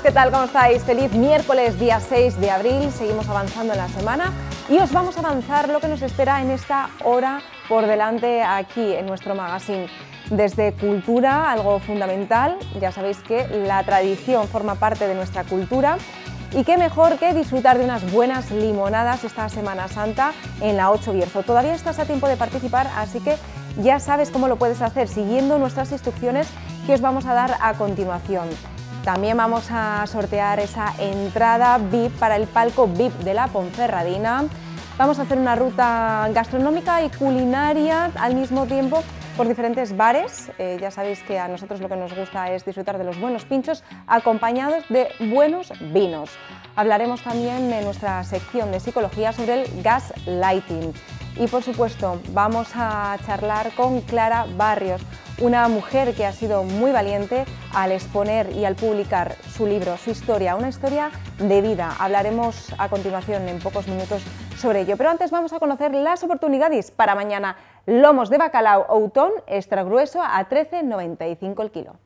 ¿qué tal? ¿Cómo estáis? Feliz miércoles, día 6 de abril. Seguimos avanzando en la semana y os vamos a avanzar lo que nos espera en esta hora por delante aquí en nuestro magazine. Desde cultura, algo fundamental, ya sabéis que la tradición forma parte de nuestra cultura y qué mejor que disfrutar de unas buenas limonadas esta Semana Santa en la 8 Bierzo. Todavía estás a tiempo de participar, así que ya sabes cómo lo puedes hacer siguiendo nuestras instrucciones que os vamos a dar a continuación. También vamos a sortear esa entrada VIP para el palco VIP de la Ponferradina. Vamos a hacer una ruta gastronómica y culinaria al mismo tiempo por diferentes bares. Eh, ya sabéis que a nosotros lo que nos gusta es disfrutar de los buenos pinchos acompañados de buenos vinos. Hablaremos también de nuestra sección de psicología sobre el gaslighting. Y por supuesto, vamos a charlar con Clara Barrios, una mujer que ha sido muy valiente al exponer y al publicar su libro, su historia, una historia de vida. Hablaremos a continuación en pocos minutos sobre ello, pero antes vamos a conocer las oportunidades para mañana. Lomos de bacalao outón extra grueso a 13,95 el kilo.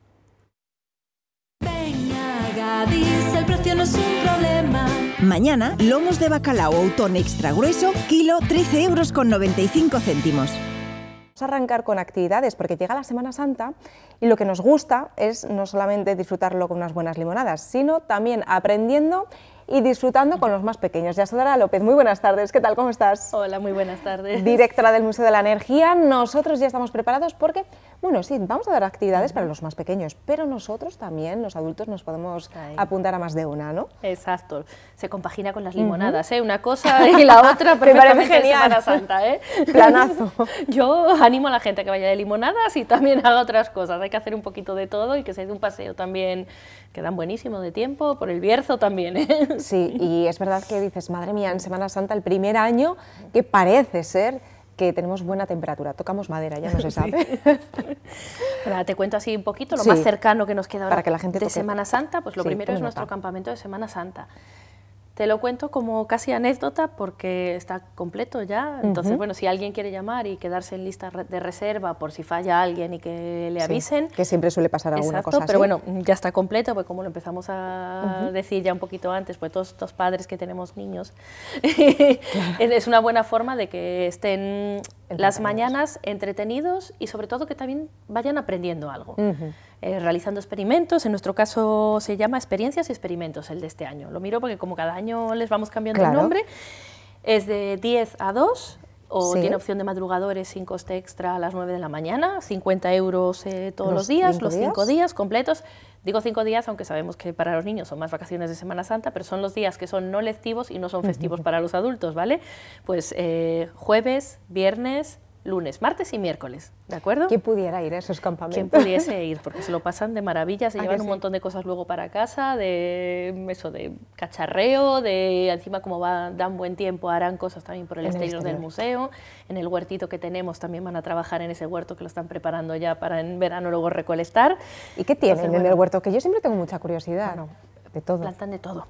el precio no es un problema. Mañana, lomos de bacalao outón extra grueso, kilo 13,95 euros. Vamos a arrancar con actividades porque llega la Semana Santa y lo que nos gusta es no solamente disfrutarlo con unas buenas limonadas, sino también aprendiendo y disfrutando con los más pequeños. Ya Yasodara López, muy buenas tardes, ¿qué tal? ¿Cómo estás? Hola, muy buenas tardes. Directora del Museo de la Energía, nosotros ya estamos preparados porque, bueno, sí, vamos a dar actividades para los más pequeños, pero nosotros también, los adultos, nos podemos apuntar a más de una, ¿no? Exacto, se compagina con las limonadas, ¿eh? Una cosa y la otra perfectamente Me genial. Semana Santa, ¿eh? Planazo. Yo animo a la gente a que vaya de limonadas y también haga otras cosas, hay que hacer un poquito de todo y que se dé un paseo también quedan buenísimo de tiempo, por el Bierzo también. ¿eh? Sí, y es verdad que dices, madre mía, en Semana Santa el primer año que parece ser que tenemos buena temperatura, tocamos madera, ya no se sabe. te cuento así un poquito lo más cercano que nos queda ahora para que la gente de Semana Santa, pues lo primero es nuestro campamento de Semana Santa. Te lo cuento como casi anécdota porque está completo ya. Entonces, bueno, si alguien quiere llamar y quedarse en lista de reserva por si falla alguien y que le avisen. que siempre suele pasar alguna cosa así. Pero bueno, ya está completo, pues como lo empezamos a decir ya un poquito antes, pues todos estos padres que tenemos niños, es una buena forma de que estén las mañanas entretenidos y sobre todo que también vayan aprendiendo algo. Eh, realizando experimentos. En nuestro caso se llama Experiencias y Experimentos el de este año. Lo miro porque como cada año les vamos cambiando el nombre. Es de 10 a 2 o tiene opción de madrugadores sin coste extra a las 9 de la mañana, 50 euros eh, todos los, días, los 5 días. completos. Digo 5 días, aunque sabemos que para los niños son más vacaciones de Semana Santa, pero son los días que son no lectivos y no son festivos para los adultos, ¿vale? Pues eh, jueves, viernes, lunes, martes y miércoles, ¿de acuerdo? ¿Quién pudiera ir a esos campamentos? ¿Quién pudiese ir, porque se lo pasan de maravilla, se ah, llevan un montón de cosas luego para casa, de eso, de cacharreo, de encima como dan buen tiempo, harán cosas también por el, exterior, del museo, en el huertito que tenemos también van a trabajar en ese huerto que lo están preparando ya para en verano luego recolectar. ¿Y qué tienen en el huerto? Que yo siempre tengo mucha curiosidad. de todo. Plantan de todo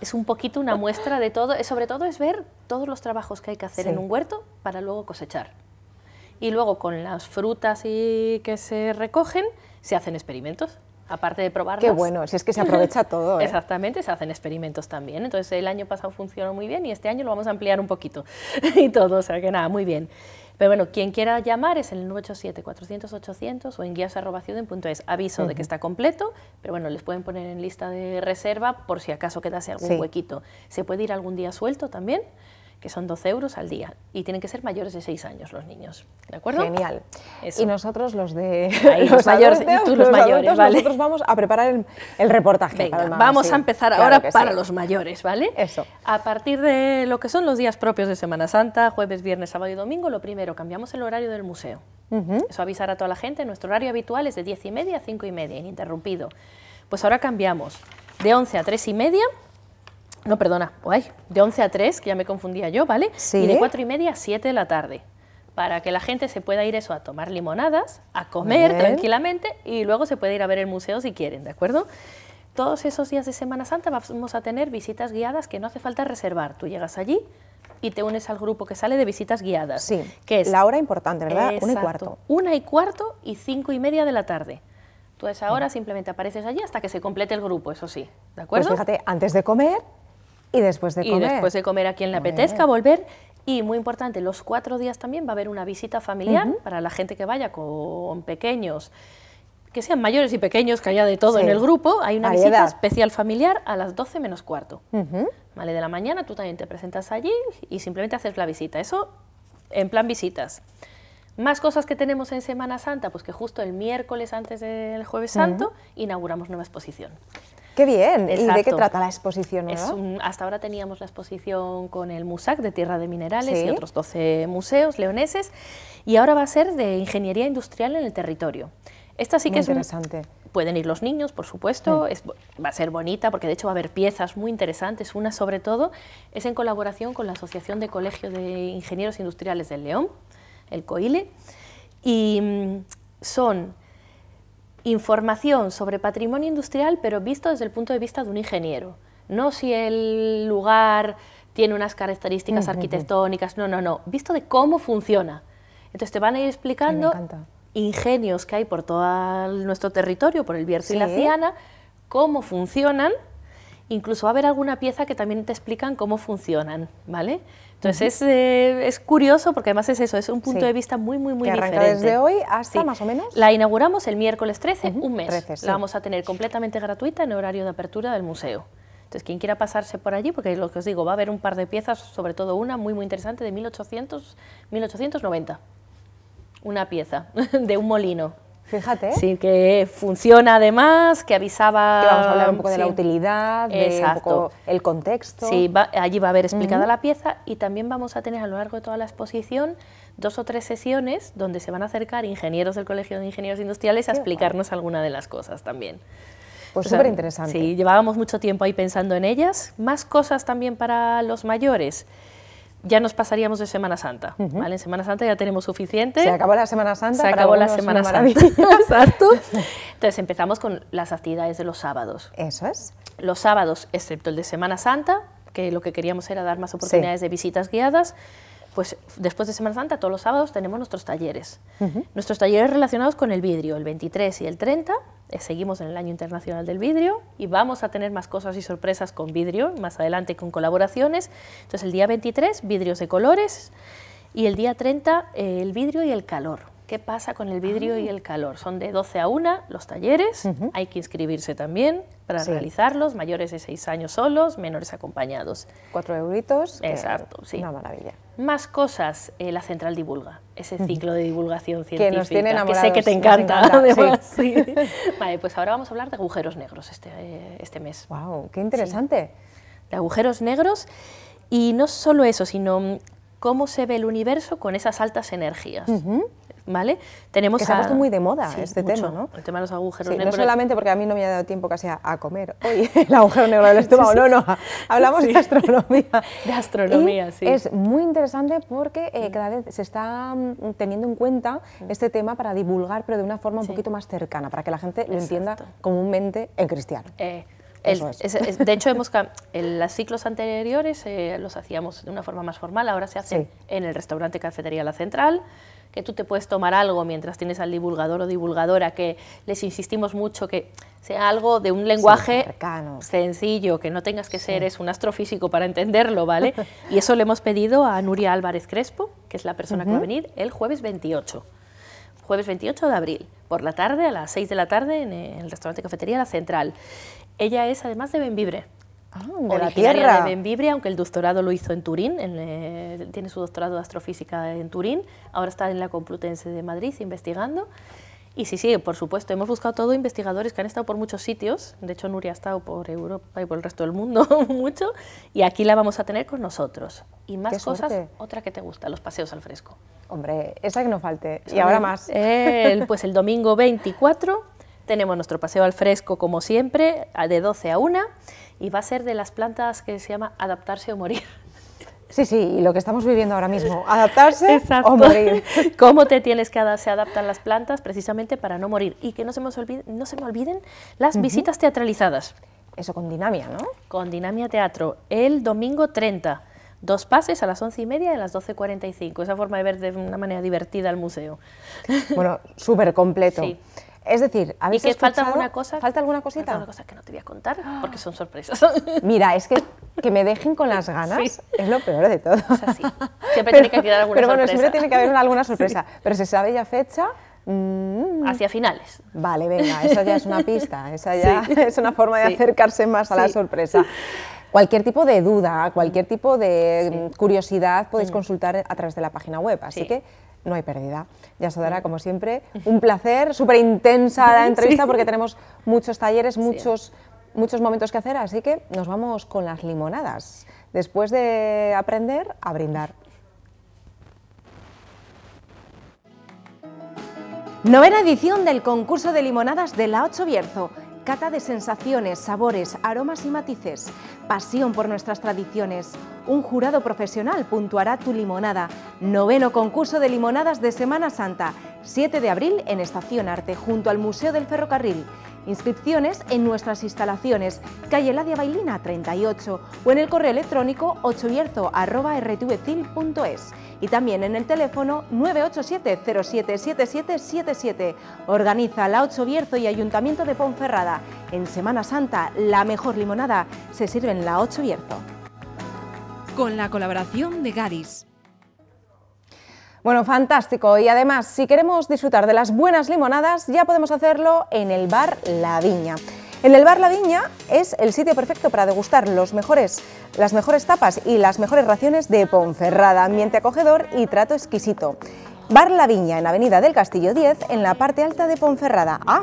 es un poquito una muestra de todo, eh, sobre todo es ver todos los trabajos que hay que hacer en un huerto para luego cosechar y luego con las frutas y que se recogen se hacen experimentos. Aparte de probar Qué bueno, si es que se aprovecha todo. ¿eh? Exactamente, se hacen experimentos también. Entonces el año pasado funcionó muy bien y este año lo vamos a ampliar un poquito y todo, o sea que nada, muy bien. Pero bueno, quien quiera llamar es el 987-400-800 o en guías.es. Aviso de que está completo, pero bueno, les pueden poner en lista de reserva por si acaso quedase algún huequito. ¿Se puede ir algún día suelto también? que son 12 euros al día. Y tienen que ser mayores de 6 años los niños. ¿De acuerdo? Genial. Y nosotros los de... Ahí, los, mayores, y tú los, mayores, Nosotros vamos a preparar el, reportaje. vamos a empezar ahora para los mayores, ¿vale? Eso. A partir de lo que son los días propios de Semana Santa, jueves, viernes, sábado y domingo, lo primero, cambiamos el horario del museo. Eso avisar a toda la gente. Nuestro horario habitual es de 10 y media a 5 y media, ininterrumpido. Pues ahora cambiamos de 11 a 3 y media no, perdona, de 11 a 3, que ya me confundía yo, ¿vale? Sí. Y de 4 y media a 7 de la tarde, para que la gente se pueda ir eso a tomar limonadas, a comer tranquilamente y luego se puede ir a ver el museo si quieren, ¿de acuerdo? Todos esos días de Semana Santa vamos a tener visitas guiadas que no hace falta reservar. Tú llegas allí y te unes al grupo que sale de visitas guiadas. Sí, que es la hora importante, ¿verdad? una y cuarto. Una y cuarto y cinco y media de la tarde. Tú a esa hora simplemente apareces allí hasta que se complete el grupo, eso sí, ¿de pues acuerdo? Pues fíjate, antes de comer y después de comer. Y después de comer a quien le apetezca volver. Y muy importante, los cuatro días también va a haber una visita familiar para la gente que vaya con pequeños, que sean mayores y pequeños, que haya de todo en el grupo. Hay una visita especial familiar a las 12 menos cuarto. ¿Vale? De la mañana tú también te presentas allí y simplemente haces la visita. Eso en plan visitas. Más cosas que tenemos en Semana Santa, pues que justo el miércoles antes del Jueves Santo inauguramos nueva exposición. Qué bien. ¿Y de qué trata la exposición? hasta ahora teníamos la exposición con el MUSAC de Tierra de Minerales y otros 12 museos leoneses y ahora va a ser de ingeniería industrial en el territorio. Esta sí que es interesante. pueden ir los niños, por supuesto, mm. va a ser bonita porque de hecho va a haber piezas muy interesantes. Una sobre todo es en colaboración con la Asociación de Colegio de Ingenieros Industriales del León, el COILE, y mm, son información sobre patrimonio industrial, pero visto desde el punto de vista de un ingeniero. No si el lugar tiene unas características mm, mm, mm. arquitectónicas, no, no, no, visto de cómo funciona. Entonces te van a ir explicando ingenios que hay por todo nuestro territorio, por el Bierzo y la Ciana, cómo funcionan Incluso va a haber alguna pieza que también te explican cómo funcionan, ¿vale? Entonces es, eh, es, curioso porque además es eso, es un punto de vista muy, muy, muy que diferente. desde hoy hasta más o menos? La inauguramos el miércoles 13, un mes. La vamos a tener completamente gratuita en horario de apertura del museo. Entonces, quien quiera pasarse por allí, porque lo que os digo, va a haber un par de piezas, sobre todo una muy, muy interesante de 1800, 1890. Una pieza de un molino. Fíjate. Sí, que funciona además, que avisaba... vamos a hablar un poco de la utilidad, de un el contexto. Sí, allí va a haber explicada la pieza y también vamos a tener a lo largo de toda la exposición dos o tres sesiones donde se van a acercar ingenieros del Colegio de Ingenieros Industriales a explicarnos alguna de las cosas también. Pues súper interesante. Sí, llevábamos mucho tiempo ahí pensando en ellas. Más cosas también para los mayores ya nos pasaríamos de Semana Santa. ¿vale? En Semana Santa ya tenemos suficiente. Se acabó la Semana Santa. Se acabó la Semana Santa. Exacto. Entonces empezamos con las actividades de los sábados. Eso es. Los sábados, excepto el de Semana Santa, que lo que queríamos era dar más oportunidades de visitas guiadas pues después de Semana Santa, todos los sábados tenemos nuestros talleres. Nuestros talleres relacionados con el vidrio, el 23 y el 30, eh, seguimos en el Año Internacional del Vidrio y vamos a tener más cosas y sorpresas con vidrio, más adelante con colaboraciones. Entonces el día 23, vidrios de colores y el día 30, eh, el vidrio y el calor. ¿Qué pasa con el vidrio y ah. el calor? Son de 12 a 1 los talleres, hay que inscribirse también para realizarlos, mayores de 6 años solos, menores acompañados. Cuatro euritos. Exacto, sí. Una maravilla. Más cosas, eh, la central divulga, ese ciclo de divulgación científica. Que nos tiene enamorados. Que sé que te encanta, vale, pues ahora vamos a hablar de agujeros negros este, eh, este mes. ¡Wow! ¡Qué interesante! De agujeros negros y no solo eso, sino cómo se ve el universo con esas altas energías. Tenemos que se ha puesto muy de moda este tema, ¿no? El tema de los agujeros negros. No solamente porque a mí no me ha dado tiempo casi a, comer hoy el agujero negro del estómago, no, no. Hablamos de astronomía. De astronomía, y sí. Es muy interesante porque eh, cada vez se está mm, teniendo en cuenta mm. este tema para divulgar, pero de una forma un poquito más cercana, para que la gente lo entienda comúnmente en cristiano. Eh, es. de hecho, hemos, los ciclos anteriores eh, los hacíamos de una forma más formal, ahora se hace en el restaurante Cafetería La Central, que tú te puedes tomar algo mientras tienes al divulgador o divulgadora, que les insistimos mucho que sea algo de un lenguaje sencillo, que no tengas que ser es un astrofísico para entenderlo, ¿vale? y eso le hemos pedido a Nuria Álvarez Crespo, que es la persona que va a venir el jueves 28 jueves 28 de abril, por la tarde, a las 6 de la tarde, en el restaurante Cafetería La Central. Ella es además de Benvibre, Ah, de la Tierra. de aunque el doctorado lo hizo en Turín, eh, tiene su doctorado de astrofísica en Turín, ahora está en la Complutense de Madrid investigando. Y sí, sí, por supuesto, hemos buscado todo investigadores que han estado por muchos sitios, de hecho Nuria ha estado por Europa y por el resto del mundo mucho, y aquí la vamos a tener con nosotros. Y más cosas, otra que te gusta, los paseos al fresco. Hombre, esa que no falte, y ahora más. pues el domingo 24 tenemos nuestro paseo al fresco, como siempre, de 12 a 1, y va a ser de las plantas que se llama adaptarse o morir. Sí, sí, y lo que estamos viviendo ahora mismo, adaptarse o morir. ¿Cómo te tienes que adaptar? Se adaptan las plantas precisamente para no morir. Y que no se, me olviden, no se me olviden las visitas teatralizadas. Eso con Dinamia, ¿no? Con Dinamia Teatro, el domingo 30. Dos pases a las 11 y media y a las 12.45. Esa forma de ver de una manera divertida el museo. Bueno, súper completo. Sí. Es decir, a veces. ¿Y que falta alguna cosa? ¿Falta alguna cosita? alguna cosa que no te voy a contar porque son sorpresas. Mira, es que, que me dejen con las ganas es lo peor de todo. Es así. Siempre tiene que quedar alguna sorpresa. Pero bueno, siempre tiene que haber alguna sorpresa. Pero se sabe ya fecha. Mm. Hacia finales. Vale, venga, esa ya es una pista, esa ya es una forma de acercarse más a la sorpresa. Cualquier tipo de duda, cualquier tipo de mm, curiosidad podéis mm. consultar a través de la página web. Así que no hay pérdida. Ya se dará como siempre, un placer, súper intensa la entrevista porque tenemos muchos talleres, muchos, muchos momentos que hacer, así que nos vamos con las limonadas, después de aprender a brindar. Novena edición del concurso de limonadas de la 8 Bierzo. Cata de sensaciones, sabores, aromas y matices. Pasión por nuestras tradiciones. Un jurado profesional puntuará tu limonada. Noveno concurso de limonadas de Semana Santa. 7 de abril en Estación Arte, junto al Museo del Ferrocarril. Inscripciones en nuestras instalaciones, calle Ladia Bailina 38 o en el correo electrónico 8 y también en el teléfono 987-077777. Organiza la 8 y Ayuntamiento de Ponferrada. En Semana Santa, la mejor limonada se sirve en la 8 Con la colaboración de Garis. Bueno, fantástico. Y además, si queremos disfrutar de las buenas limonadas, ya podemos hacerlo en el bar La Viña. En el bar La Viña es el sitio perfecto para degustar los mejores, las mejores tapas y las mejores raciones de Ponferrada, ambiente acogedor y trato exquisito. Bar La Viña, en Avenida del Castillo 10, en la parte alta de Ponferrada. Ah,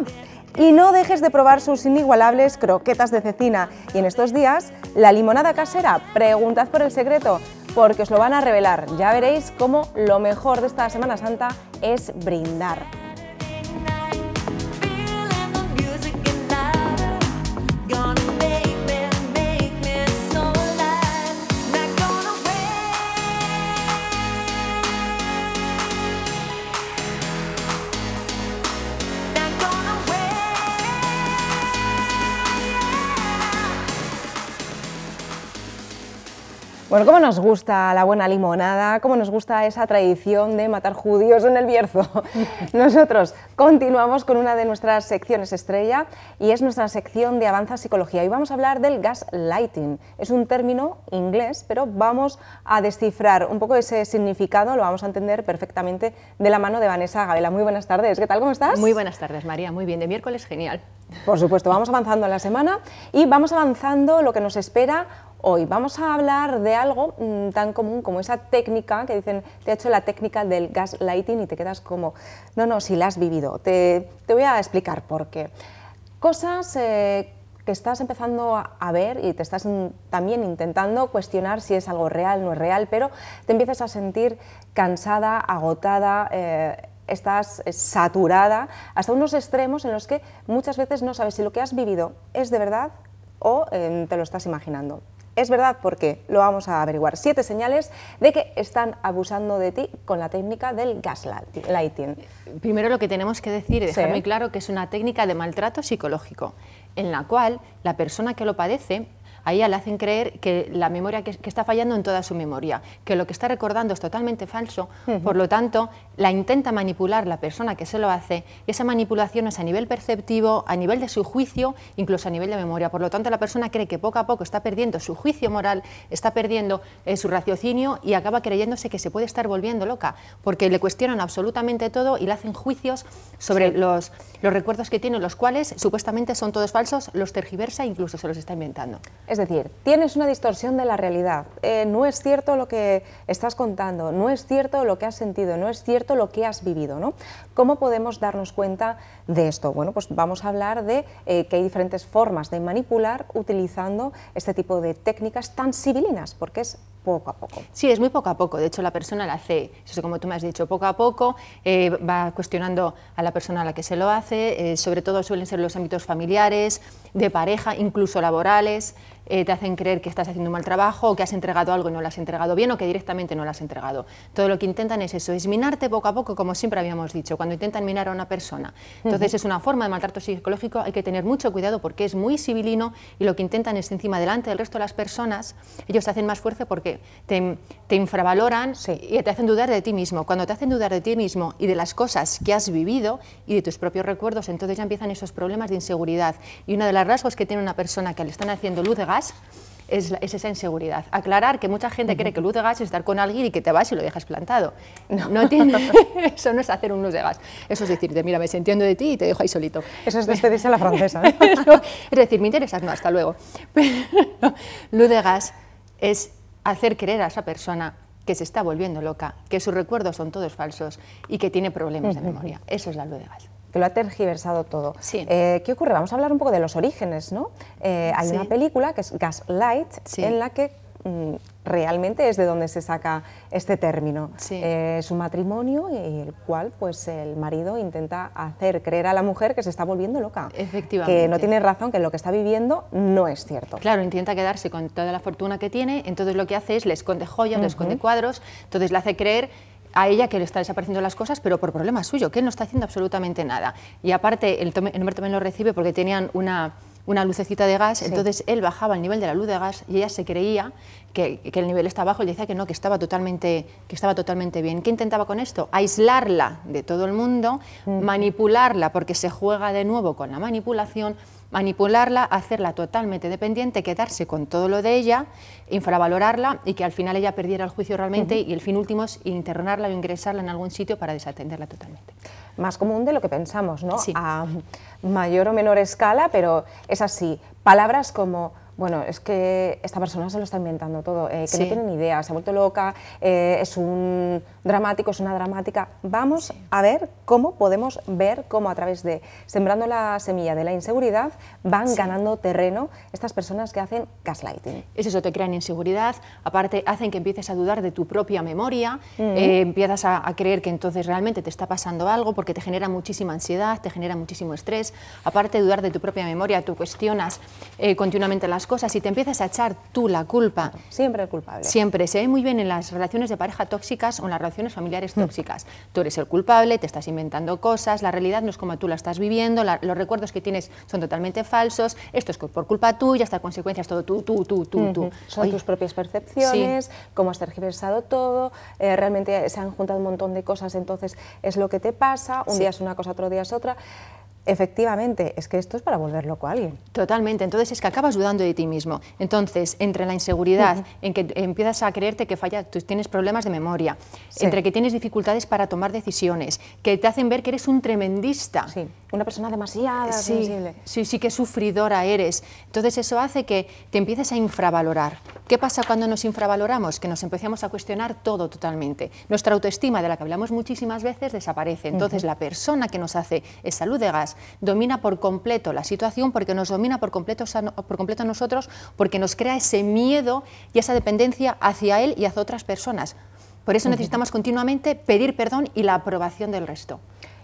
y no dejes de probar sus inigualables croquetas de cecina. Y en estos días, la limonada casera. Preguntad por el secreto porque os lo van a revelar. Ya veréis cómo lo mejor de esta Semana Santa es brindar. Bueno, ¿cómo nos gusta la buena limonada? ¿Cómo nos gusta esa tradición de matar judíos en el Bierzo? Nosotros continuamos con una de nuestras secciones estrella y es nuestra sección de Avanza Psicología. Y vamos a hablar del gaslighting. Es un término inglés, pero vamos a descifrar un poco ese significado, lo vamos a entender perfectamente de la mano de Vanessa Gabela. Muy buenas tardes, ¿qué tal? ¿Cómo estás? Muy buenas tardes, María. Muy bien, de miércoles genial. Por supuesto, vamos avanzando en la semana y vamos avanzando lo que nos espera hoy. Vamos a hablar de algo mm, tan común como esa técnica que dicen, te ha hecho la técnica del gaslighting y te quedas como, no, no, si la has vivido. Te, voy a explicar por qué. Cosas eh, que estás empezando a, ver y te estás mm, también intentando cuestionar si es algo real, no es real, pero te empiezas a sentir cansada, agotada. Eh, estás eh, saturada hasta unos extremos en los que muchas veces no sabes si lo que has vivido es de verdad o em, te lo estás imaginando. ¿Es verdad? porque Lo vamos a averiguar. Siete señales de que están abusando de ti con la técnica del gaslighting. Primero lo que tenemos que decir es dejar muy claro que es una técnica de maltrato psicológico, en la cual la persona que lo padece a ella le hacen creer que la memoria que, está fallando en toda su memoria, que lo que está recordando es totalmente falso, por lo tanto, la intenta manipular la persona que se lo hace, y esa manipulación es a nivel perceptivo, a nivel de su juicio, incluso a nivel de memoria. Por lo tanto, la persona cree que poco a poco está perdiendo su juicio moral, está perdiendo eh, su raciocinio y acaba creyéndose que se puede estar volviendo loca, porque le cuestionan absolutamente todo y le hacen juicios sobre los, los recuerdos que tiene, los cuales supuestamente son todos falsos, los tergiversa e incluso se los está inventando. Es decir, tienes una distorsión de la realidad. Eh, no es cierto lo que estás contando, no es cierto lo que has sentido, no es cierto lo que has vivido. ¿Cómo podemos darnos cuenta de esto? Bueno, pues vamos a hablar de eh, que hay diferentes formas de manipular utilizando este tipo de técnicas tan civilinas, porque es poco a poco. Sí, es muy poco a poco. De hecho, la persona la hace, eso como tú me has dicho, poco a poco, eh, va cuestionando a la persona a la que se lo hace, eh, sobre todo suelen ser los ámbitos familiares, de pareja, incluso laborales, eh, te hacen creer que estás haciendo un mal trabajo, o que has entregado algo y no lo has entregado bien, o que directamente no lo has entregado. Todo lo que intentan es eso, es minarte poco a poco, como siempre habíamos dicho, cuando intentan minar a una persona. Entonces, es una forma de maltrato psicológico, hay que tener mucho cuidado porque es muy sibilino y lo que intentan es encima delante del resto de las personas, ellos hacen más fuerza porque te, infravaloran y te hacen dudar de ti mismo. Cuando te hacen dudar de ti mismo y de las cosas que has vivido y de tus propios recuerdos, entonces ya empiezan esos problemas de inseguridad. Y uno de los rasgos que tiene una persona que le están haciendo luz de gas es, esa inseguridad. Aclarar que mucha gente cree que luz de gas es estar con alguien y que te vas y lo dejas plantado. No, no eso no es hacer un luz de gas. Eso es decirte, mira, me siento de ti y te dejo ahí solito. Eso es despedirse a la francesa. ¿eh? es decir, me interesas, no, hasta luego. luz de gas es hacer creer a esa persona que se está volviendo loca, que sus recuerdos son todos falsos y que tiene problemas de memoria. Eso es la luz de gas que lo ha tergiversado todo. Eh, ¿Qué ocurre? Vamos a hablar un poco de los orígenes, ¿no? Eh, hay una película que es Gaslight, en la que Mm, realmente es de donde se saca este término. Eh, es un matrimonio en el cual pues el marido intenta hacer creer a la mujer que se está volviendo loca. Efectivamente. Que no tiene razón, que lo que está viviendo no es cierto. Claro, intenta quedarse con toda la fortuna que tiene, entonces lo que hace es le esconde joyas, le esconde cuadros, entonces le hace creer a ella que le están desapareciendo las cosas, pero por problema suyo, que él no está haciendo absolutamente nada. Y aparte, el, el hombre también lo recibe porque tenían una una lucecita de gas, entonces él bajaba el nivel de la luz de gas y ella se creía que, el nivel estaba bajo y decía que no, que estaba, totalmente, que estaba totalmente bien. ¿Qué intentaba con esto? Aislarla de todo el mundo, manipularla, porque se juega de nuevo con la manipulación, manipularla, hacerla totalmente dependiente, quedarse con todo lo de ella, infravalorarla y que al final ella perdiera el juicio realmente y el fin último es internarla o ingresarla en algún sitio para desatenderla totalmente más común de lo que pensamos, ¿no? A mayor o menor escala, pero es así. Palabras como bueno, es que esta persona se lo está inventando todo, eh, que no tiene ni idea, se ha vuelto loca, eh, es un dramático, es una dramática. Vamos a ver cómo podemos ver cómo a través de sembrando la semilla de la inseguridad van ganando terreno estas personas que hacen gaslighting. Es eso, te crean inseguridad, aparte hacen que empieces a dudar de tu propia memoria, eh, empiezas a, creer que entonces realmente te está pasando algo porque te genera muchísima ansiedad, te genera muchísimo estrés, aparte de dudar de tu propia memoria, tú cuestionas continuamente las cosas y te empiezas a echar tú la culpa. Siempre el culpable. Siempre. Se ve muy bien en las relaciones de pareja tóxicas o en las relaciones familiares mm. tóxicas. Tú eres el culpable, te estás inventando cosas, la realidad no es como tú la estás viviendo, los recuerdos que tienes son totalmente falsos, esto es por culpa tuya, esta consecuencia es todo tú, tú, tú, tú, Son tus propias percepciones, cómo has tergiversado todo, eh, realmente se han juntado un montón de cosas, entonces es lo que te pasa, un día es una cosa, otro día es otra efectivamente, es que esto es para volver loco a alguien. Totalmente, entonces es que acabas dudando de ti mismo. Entonces, entre la inseguridad, en que empiezas a creerte que fallas, tú tienes problemas de memoria, entre que tienes dificultades para tomar decisiones, que te hacen ver que eres un tremendista. Sí, una persona demasiado sí, Sí, sí que sufridora eres. Entonces eso hace que te empieces a infravalorar. ¿Qué pasa cuando nos infravaloramos? Que nos empezamos a cuestionar todo totalmente. Nuestra autoestima, de la que hablamos muchísimas veces, desaparece. Entonces la persona que nos hace es salud de gas domina por completo la situación, porque nos domina por completo, por completo a nosotros, porque nos crea ese miedo y esa dependencia hacia él y hacia otras personas. Por eso necesitamos continuamente pedir perdón y la aprobación del resto.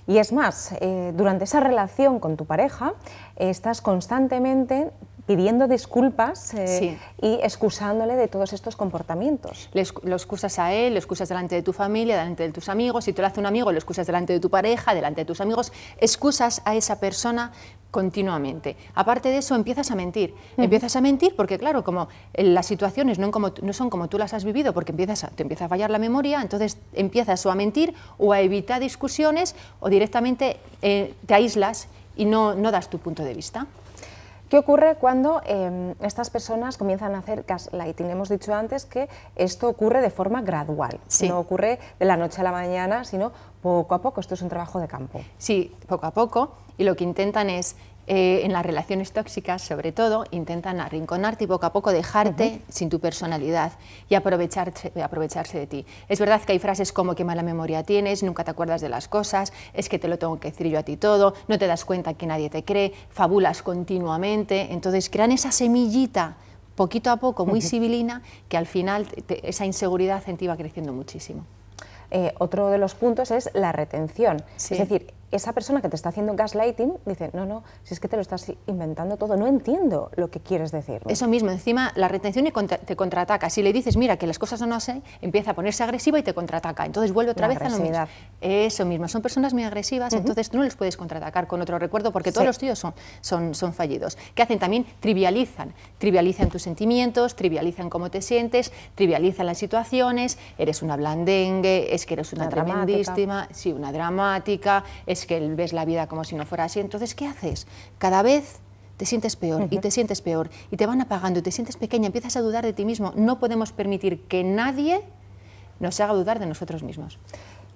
Y es más, eh, durante esa relación con tu pareja, estás constantemente pidiendo disculpas eh, y excusándole de todos estos comportamientos. lo excusas a él, lo excusas delante de tu familia, delante de tus amigos, si te lo hace un amigo, lo excusas delante de tu pareja, delante de tus amigos, excusas a esa persona continuamente. Aparte de eso, empiezas a mentir. Empiezas a mentir porque, claro, como las situaciones no, son como tú las has vivido, porque empiezas te empieza a fallar la memoria, entonces empiezas o a mentir o a evitar discusiones o directamente eh, te aíslas y no, no das tu punto de vista. ¿Qué ocurre cuando em, estas personas comienzan a hacer gaslighting? Hemos dicho antes que esto ocurre de forma gradual, no ocurre de la noche a la mañana, sino poco a poco. Esto es un trabajo de campo. Sí, poco a poco. Y lo que intentan es eh, en las relaciones tóxicas, sobre todo, intentan arrinconarte y poco a poco dejarte sin tu personalidad y aprovecharse, de ti. Es verdad que hay frases como que mala memoria tienes, nunca te acuerdas de las cosas, es que te lo tengo que decir yo a ti todo, no te das cuenta que nadie te cree, fabulas continuamente, entonces crean esa semillita poquito a poco, muy sibilina, que al final esa inseguridad en ti va creciendo muchísimo. Eh, otro de los puntos es la retención. Es decir, esa persona que te está haciendo gaslighting dice, no, no, si es que te lo estás inventando todo, no entiendo lo que quieres decir. Eso mismo, encima la retención te contraataca. Si le dices, mira, que las cosas no sé, empieza a ponerse agresiva y te contraataca. Entonces vuelve otra vez a lo mismo. Eso mismo, son personas muy agresivas, entonces tú no les puedes contraatacar con otro recuerdo porque todos los tíos son, son, son fallidos. ¿Qué hacen también? Trivializan. Trivializan tus sentimientos, trivializan cómo te sientes, trivializan las situaciones, eres una blandengue, es que eres una, tremendísima, sí, una dramática, es que ves la vida como si no fuera así. Entonces, ¿qué haces? Cada vez te sientes peor y te sientes peor y te van apagando y te sientes pequeña, empiezas a dudar de ti mismo. No podemos permitir que nadie nos haga dudar de nosotros mismos.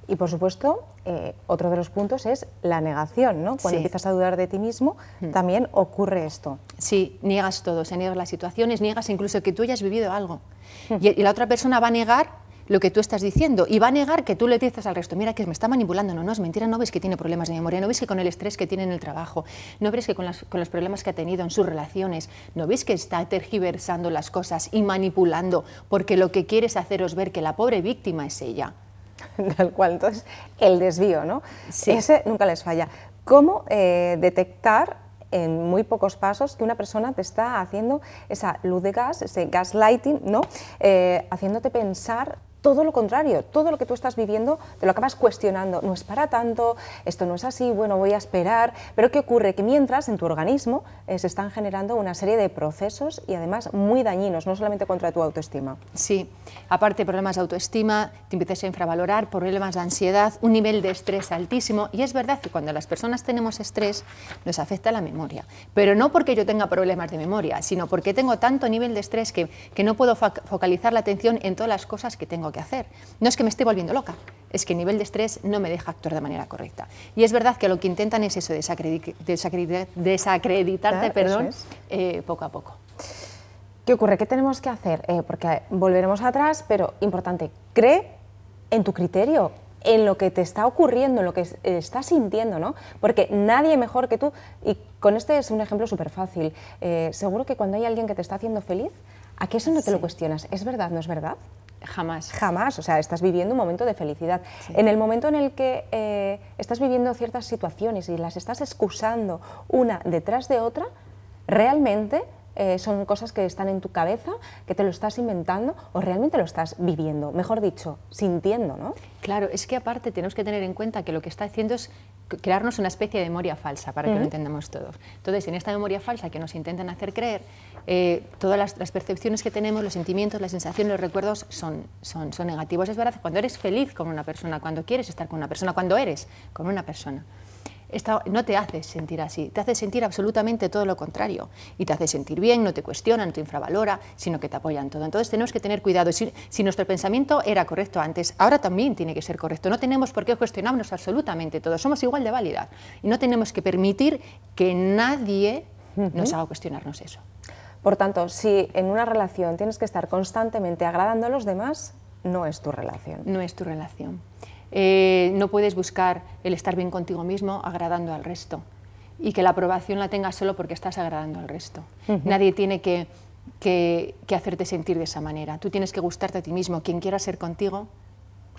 Y por supuesto, eh, otro de los puntos es la negación, ¿no? Cuando empiezas a dudar de ti mismo, mm. también ocurre esto. Sí, niegas todo, Se niegan las situaciones, niegas incluso que tú hayas vivido algo. Mm. y la otra persona va a negar lo que tú estás diciendo y va a negar que tú le dices al resto, mira que me está manipulando, no, no, es mentira, no ves que tiene problemas de memoria, no ves que con el estrés que tiene en el trabajo, no ves que con, los problemas que ha tenido en sus relaciones, no ves que está tergiversando las cosas y manipulando porque lo que quiere es haceros ver que la pobre víctima es ella. Tal cual, entonces el desvío, ¿no? Sí. Ese nunca les falla. ¿Cómo eh, detectar en muy pocos pasos que una persona te está haciendo esa luz de gas, ese gaslighting, ¿no? Eh, haciéndote pensar todo lo contrario, todo lo que tú estás viviendo te lo acabas cuestionando, no es para tanto, esto no es así, bueno, voy a esperar, pero ¿qué ocurre? Que mientras en tu organismo eh, se están generando una serie de procesos y además muy dañinos, no solamente contra tu autoestima. Sí, aparte problemas de autoestima, te empiezas a infravalorar, problemas de ansiedad, un nivel de estrés altísimo y es verdad que cuando las personas tenemos estrés nos afecta la memoria, pero no porque yo tenga problemas de memoria, sino porque tengo tanto nivel de estrés que no puedo focalizar la atención en todas las cosas que tengo hacer. No es que me esté volviendo loca, es que el nivel de estrés no me deja actuar de manera correcta. Y es verdad que lo que intentan es eso, desacreditarte perdón, eh, poco a poco. ¿Qué ocurre? ¿Qué tenemos que hacer? Eh, porque volveremos atrás, pero importante, cree en tu criterio, en lo que te está ocurriendo, en lo que eh, estás sintiendo, ¿no? Porque nadie mejor que tú, y con este es un ejemplo súper fácil, seguro que cuando hay alguien que te está haciendo feliz, ¿a qué eso no te lo cuestionas? ¿Es verdad? ¿No es verdad? Jamás. Jamás, o sea, estás viviendo un momento de felicidad. En el momento en el que eh, estás viviendo ciertas situaciones y las estás excusando una detrás de otra, realmente eh, son cosas que están en tu cabeza, que te lo estás inventando o realmente lo estás viviendo, mejor dicho, sintiendo, ¿no? Claro, es que aparte tenemos que tener en cuenta que lo que está haciendo es crearnos una especie de memoria falsa, para que lo entendamos todos. Entonces, en esta memoria falsa que nos intentan hacer creer, eh, todas las, percepciones que tenemos, los sentimientos, las sensaciones, los recuerdos son, son negativos. Es verdad, cuando eres feliz con una persona, cuando quieres estar con una persona, cuando eres con una persona no te hace sentir así, te hace sentir absolutamente todo lo contrario y te hace sentir bien, no te cuestionan no te infravalora, sino que te apoyan todo. Entonces tenemos que tener cuidado, si, nuestro pensamiento era correcto antes, ahora también tiene que ser correcto, no tenemos por qué cuestionarnos absolutamente todo, somos igual de válidas y no tenemos que permitir que nadie nos haga cuestionarnos eso. Por tanto, si en una relación tienes que estar constantemente agradando a los demás, no es tu relación. No es tu relación. Eh, no puedes buscar el estar bien contigo mismo agradando al resto y que la aprobación la tengas solo porque estás agradando al resto. Nadie tiene que, hacerte sentir de esa manera. Tú tienes que gustarte a ti mismo. Quien quiera ser contigo...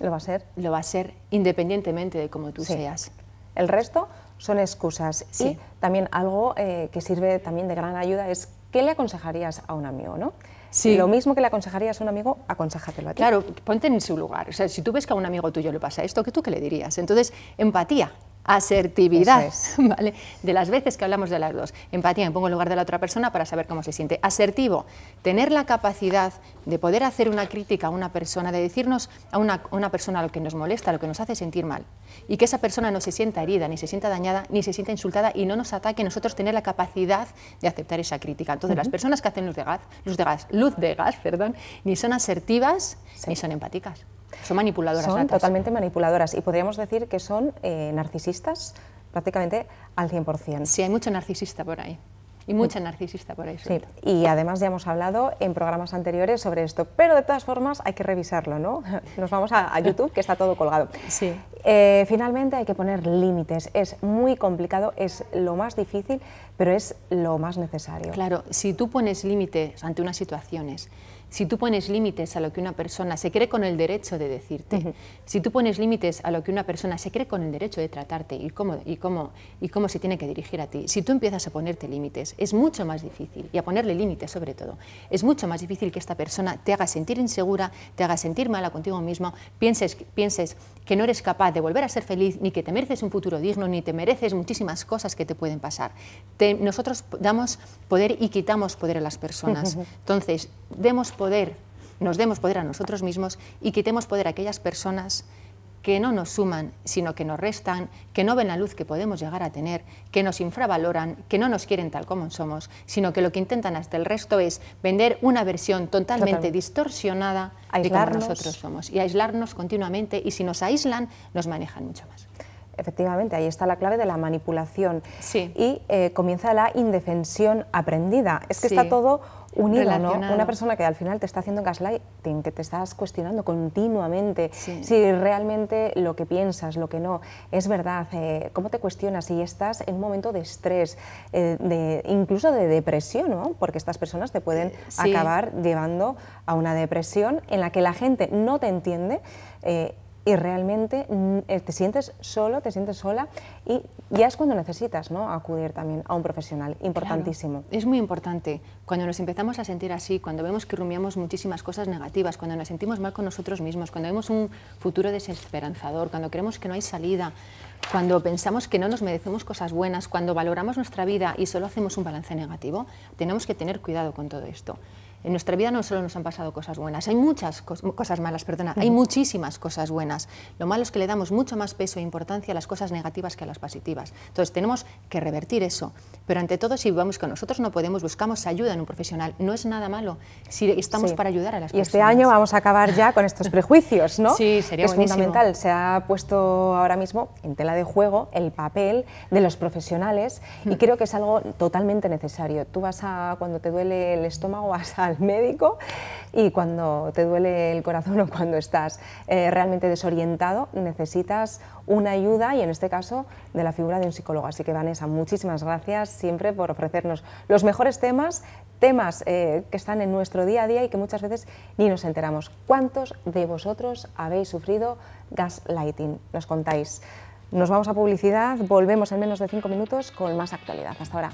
Lo va a ser. Lo va a ser independientemente de cómo tú seas. El resto son excusas. Sí. también algo eh, que sirve también de gran ayuda es qué le aconsejarías a un amigo, ¿no? Si Lo mismo que le aconsejarías a un amigo, aconsájatelo a ti. Claro, ponte en su lugar. O sea, si tú ves que a un amigo tuyo le pasa esto, ¿qué tú qué le dirías? Entonces, empatía, asertividad, ¿vale? De las veces que hablamos de las dos. Empatía, me pongo en lugar de la otra persona para saber cómo se siente. Asertivo, tener la capacidad de poder hacer una crítica a una persona, de decirnos a una, persona lo que nos molesta, lo que nos hace sentir mal, y que esa persona no se sienta herida, ni se sienta dañada, ni se sienta insultada y no nos ataque, nosotros tener la capacidad de aceptar esa crítica. Entonces, las personas que hacen luz de gas, luz de gas, luz de gas, perdón, ni son asertivas ni son empáticas. Son manipuladoras. Son totalmente manipuladoras y podríamos decir que son eh, narcisistas prácticamente al 100%. Sí, hay mucho narcisista por ahí. Y mucha narcisista por ahí. Sí, y además ya hemos hablado en programas anteriores sobre esto, pero de todas formas hay que revisarlo, ¿no? Nos vamos a, YouTube, que está todo colgado. Sí. Eh, finalmente hay que poner límites. Es muy complicado, es lo más difícil, pero es lo más necesario. Claro, si tú pones límites ante unas situaciones, si tú pones límites a lo que una persona se cree con el derecho de decirte, si tú pones límites a lo que una persona se cree con el derecho de tratarte y cómo, y, cómo, y cómo se tiene que dirigir a ti, si tú empiezas a ponerte límites, es mucho más difícil, y a ponerle límites sobre todo, es mucho más difícil que esta persona te haga sentir insegura, te haga sentir mala contigo mismo, pienses, pienses que no eres capaz de volver a ser feliz, ni que te mereces un futuro digno, ni te mereces muchísimas cosas que te pueden pasar. nosotros damos poder y quitamos poder a las personas. Entonces, demos poder, nos demos poder a nosotros mismos y quitemos poder a aquellas personas que no nos suman, sino que nos restan, que no ven la luz que podemos llegar a tener, que nos infravaloran, que no nos quieren tal como somos, sino que lo que intentan hasta el resto es vender una versión totalmente distorsionada de cómo nosotros somos y aislarnos continuamente y si nos aíslan nos manejan mucho más. Efectivamente, ahí está la clave de la manipulación. Y eh, comienza la indefensión aprendida. Es que está todo unido, ¿no? Una persona que al final te está haciendo gaslighting, que te estás cuestionando continuamente si realmente lo que piensas, lo que no, es verdad, eh, cómo te cuestionas si estás en un momento de estrés, eh, de, incluso de depresión, ¿no? Porque estas personas te pueden acabar llevando a una depresión en la que la gente no te entiende y realmente mm, eh, te sientes solo, te sientes sola y ya es cuando necesitas acudir también a un profesional, importantísimo. Es muy importante, cuando nos empezamos a sentir así, cuando vemos que rumiamos muchísimas cosas negativas, cuando nos sentimos mal con nosotros mismos, cuando vemos un futuro desesperanzador, cuando creemos que no hay salida, cuando pensamos que no nos merecemos cosas buenas, cuando valoramos nuestra vida y solo hacemos un balance negativo, tenemos que tener cuidado con todo esto en nuestra vida no solo nos han pasado cosas buenas, hay muchas cosas malas, perdona, hay muchísimas cosas buenas. Lo malo es que le damos mucho más peso e importancia a las cosas negativas que a las positivas. Entonces tenemos que revertir eso. Pero ante todo, si vamos que nosotros no podemos, buscamos ayuda en un profesional. No es nada malo si estamos para ayudar a las personas. Y este año vamos a acabar ya con estos prejuicios, ¿no? Sí, sería Es fundamental. Se ha puesto ahora mismo en tela de juego el papel de los profesionales y hmm. creo que es algo totalmente necesario. Tú vas a, cuando te duele el estómago, vas a médico y cuando te duele el corazón o cuando estás eh, realmente desorientado, necesitas una ayuda y en este caso de la figura de un psicólogo. Así que Vanessa, muchísimas gracias siempre por ofrecernos los mejores temas, temas eh, que están en nuestro día a día y que muchas veces ni nos enteramos. ¿Cuántos de vosotros habéis sufrido gaslighting? Nos contáis. Nos vamos a publicidad, volvemos en menos de cinco minutos con más actualidad. Hasta ahora.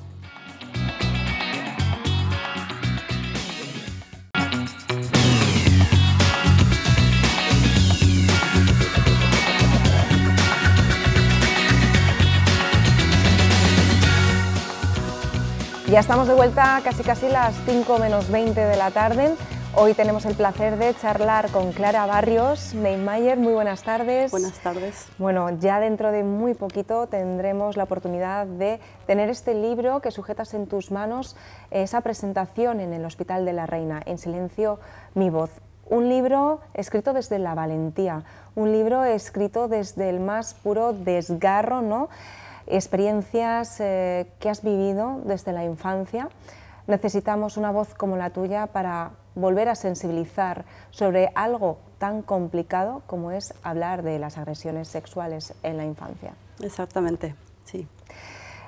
Ya estamos de vuelta casi casi las 5 menos 20 de la tarde. Hoy tenemos el placer de charlar con Clara Barrios, Mayer. Muy buenas tardes. Buenas tardes. Bueno, ya dentro de muy poquito tendremos la oportunidad de tener este libro que sujetas en tus manos, esa presentación en el Hospital de la Reina, En Silencio, mi voz. Un libro escrito desde la valentía, un libro escrito desde el más puro desgarro, ¿no? experiencias eh, que has vivido desde la infancia. Necesitamos una voz como la tuya para volver a sensibilizar sobre algo tan complicado como es hablar de las agresiones sexuales en la infancia. Exactamente, sí.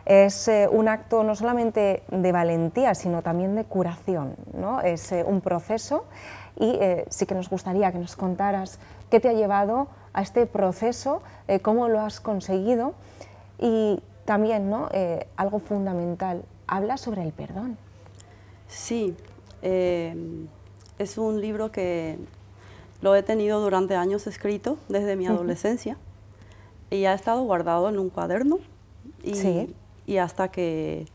Es eh, un acto no solamente de valentía, sino también de curación, ¿no? Es eh, un proceso y sí que nos gustaría que nos contaras qué te ha llevado a este proceso, cómo lo has conseguido y también, ¿no? Eh, algo fundamental, habla sobre el perdón. Sí, eh, es un libro que lo he tenido durante años escrito, desde mi adolescencia, y ha estado guardado en un cuaderno. Y, sí. y hasta que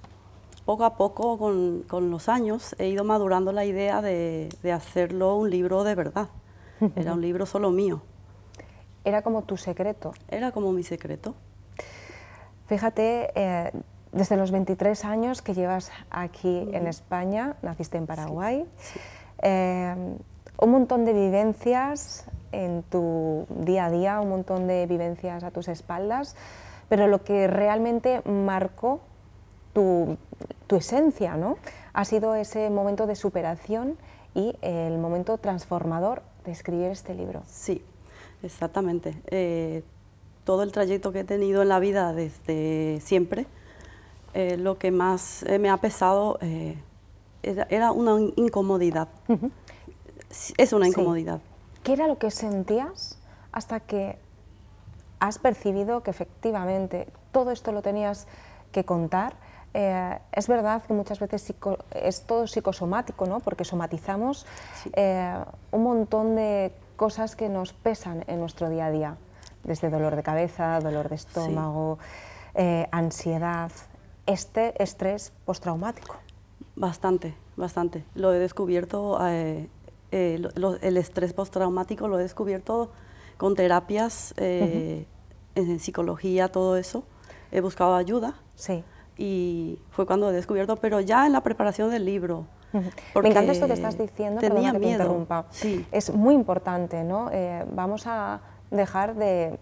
poco a poco, con, los años, he ido madurando la idea de, hacerlo un libro de verdad. Era un libro solo mío. Era como tu secreto. Era como mi secreto. Fíjate, eh, desde los 23 años que llevas aquí en España, naciste en Paraguay, eh, un montón de vivencias en tu día a día, un montón de vivencias a tus espaldas, pero lo que realmente marcó tu, tu esencia, ¿no? Ha sido ese momento de superación y el momento transformador de escribir este libro. Sí, exactamente. Eh, todo el trayecto que he tenido en la vida desde siempre, eh, lo que más eh, me ha pesado eh, era, una incomodidad. Es una incomodidad. ¿Qué era lo que sentías hasta que has percibido que efectivamente todo esto lo tenías que contar? es verdad que muchas veces es todo psicosomático, ¿no? porque somatizamos un montón de cosas que nos pesan en nuestro día a día desde este dolor de cabeza, dolor de estómago, eh, ansiedad, este estrés postraumático. Bastante, bastante. Lo he descubierto, eh, eh, el estrés postraumático lo he descubierto con terapias, en psicología, todo eso. He buscado ayuda. Sí. Y fue cuando he descubierto, pero ya en la preparación del libro, porque Me encanta esto que estás diciendo, tenía miedo. Es muy importante, ¿no? vamos a dejar de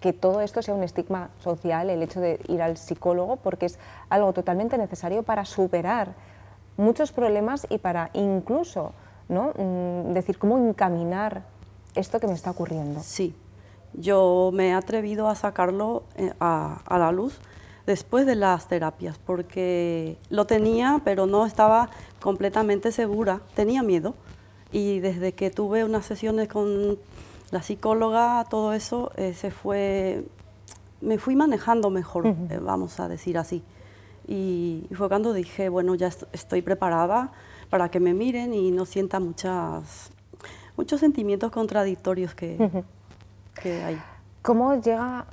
que todo esto sea un estigma social, el hecho de ir al psicólogo, porque es algo totalmente necesario para superar muchos problemas y para incluso ¿no? Mm, decir cómo encaminar esto que me está ocurriendo. Sí, yo me he atrevido a sacarlo eh, a, a la luz después de las terapias, porque lo tenía, pero no estaba completamente segura, tenía miedo. Y desde que tuve unas sesiones con la psicóloga, todo eso, eh, se fue, me fui manejando mejor, eh, vamos a decir así. Y, fue cuando dije, bueno, ya estoy preparada para que me miren y no sienta muchas, muchos sentimientos contradictorios que, hay. ¿Cómo llega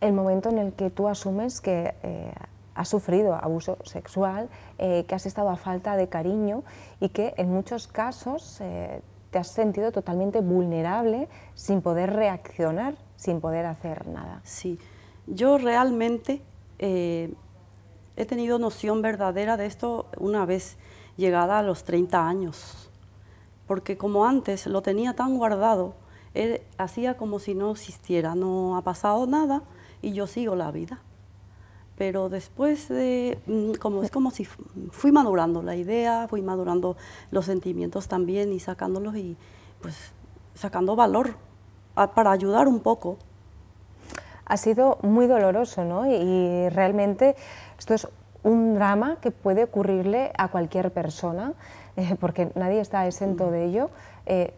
el momento en el que tú asumes que eh, has sufrido abuso sexual, que has estado a falta de cariño y que en muchos casos te has sentido totalmente vulnerable sin poder reaccionar, sin poder hacer nada. Sí, yo realmente eh, he tenido noción verdadera de esto una vez llegada a los 30 años, porque como antes lo tenía tan guardado, hacía como si no existiera, no ha pasado nada y yo sigo la vida pero después de, mm, como es como si fui madurando la idea, fui madurando los sentimientos también y sacándolos y pues sacando valor para ayudar un poco. Ha sido muy doloroso, ¿no? Y, realmente esto es un drama que puede ocurrirle a cualquier persona, eh, porque nadie está exento mm. de ello. Eh,